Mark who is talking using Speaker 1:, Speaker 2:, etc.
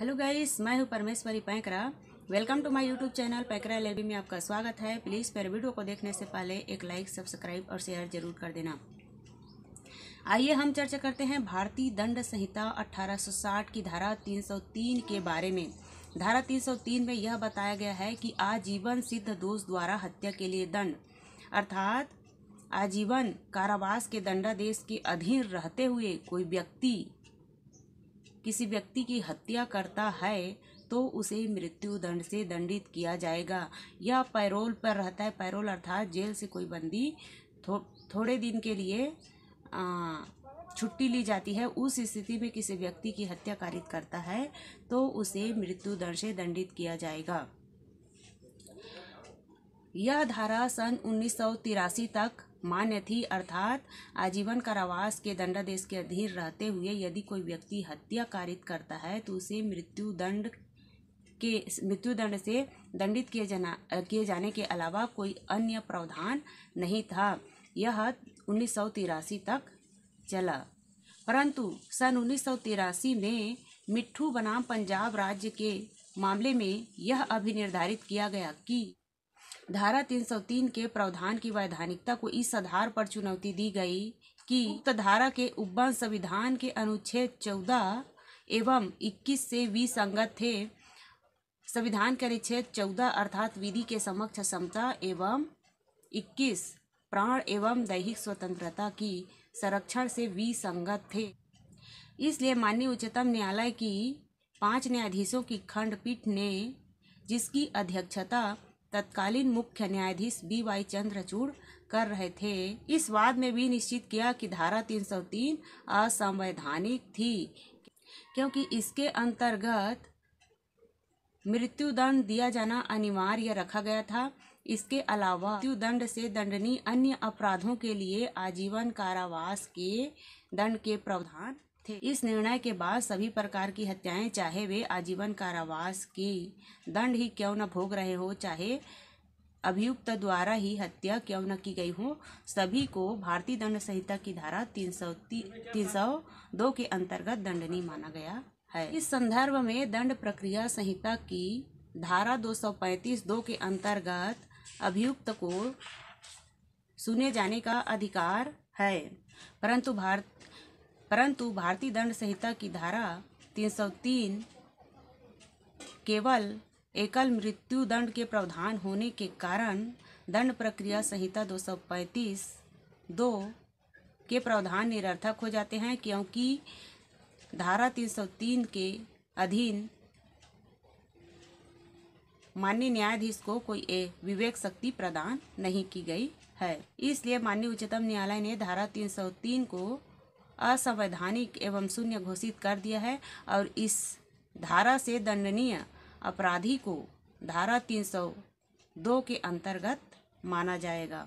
Speaker 1: hello guys मैं हूँ Parmeshwari Painkra welcome to my YouTube channel Paikra L में आपका स्वागत है प्लीज़ मेरे वीडियो को देखने से पहले एक लाइक सब्सक्राइब और शेयर जरूर कर देना आइए हम चर्चा करते हैं भारतीय दंड संहिता 1860 की धारा 303 के बारे में धारा 303 में यह बताया गया है कि आजीवन सिद्ध दोष द्वारा हत्या के लिए दंड अर्थात आजीवन कारावास के दंडादेश के अधीन रहते हुए कोई व्यक्ति किसी व्यक्ति की हत्या करता है तो उसे मृत्यु दंड से दंडित किया जाएगा या पैरोल पर रहता है पैरोल अर्थात जेल से कोई बंदी थो, थोड़े दिन के लिए आ, छुट्टी ली जाती है उस स्थिति में किसी व्यक्ति की हत्या कारित करता है तो उसे मृत्यु दंड से दंडित किया जाएगा यह धारा सन उन्नीस तक मान्य थी अर्थात आजीवन कारावास के दंडादेश के अधीन रहते हुए यदि कोई व्यक्ति हत्या कारित करता है तो उसे मृत्यु दंड के मृत्युदंड से दंडित किए जाना किए जाने के अलावा कोई अन्य प्रावधान नहीं था यह उन्नीस तक चला परंतु सन उन्नीस में मिट्ठू बनाम पंजाब राज्य के मामले में यह अभी निर्धारित किया गया कि धारा 303 के प्रावधान की वैधानिकता को इस आधार पर चुनौती दी गई कि उक्त धारा के उब्बन संविधान के अनुच्छेद चौदह एवं इक्कीस से विसंगत थे संविधान के अनुच्छेद चौदह अर्थात विधि के समक्ष क्षमता एवं इक्कीस प्राण एवं दैहिक स्वतंत्रता की संरक्षण से विसंगत थे इसलिए माननीय उच्चतम न्यायालय की पांच न्यायाधीशों की खंडपीठ ने जिसकी अध्यक्षता तत्कालीन मुख्य न्यायाधीश बी वाई चंद्रचूड़ कर रहे थे इस वाद में भी निश्चित किया कि धारा 303 असंवैधानिक थी क्योंकि इसके अंतर्गत मृत्युदंड दिया जाना अनिवार्य रखा गया था इसके अलावा मृत्युदंड से दंडनीय अन्य अपराधों के लिए आजीवन कारावास के दंड के प्रावधान थे इस निर्णय के बाद सभी प्रकार की हत्याएं चाहे वे आजीवन कारावास की दंड ही क्यों न भोग रहे हो चाहे अभियुक्त द्वारा ही हत्या क्यों न की गई हो सभी को भारतीय दंड संहिता की धारा तीन सौ तीन सौ दो के अंतर्गत दंडनीय माना गया है इस संदर्भ में दंड प्रक्रिया संहिता की धारा दो सौ पैतीस दो के अंतर्गत अभियुक्त को सुने जाने का अधिकार है परंतु भारत परंतु भारतीय दंड संहिता की धारा 303 केवल एकल मृत्यु दंड के प्रावधान होने के कारण दंड प्रक्रिया संहिता 235 दो के प्रावधान निरर्थक हो जाते हैं क्योंकि धारा 303 के अधीन माननीय न्यायाधीश को कोई ए विवेक शक्ति प्रदान नहीं की गई है इसलिए माननीय उच्चतम न्यायालय ने धारा 303 को असंवैधानिक एवं शून्य घोषित कर दिया है और इस धारा से दंडनीय अपराधी को धारा 302 के अंतर्गत माना जाएगा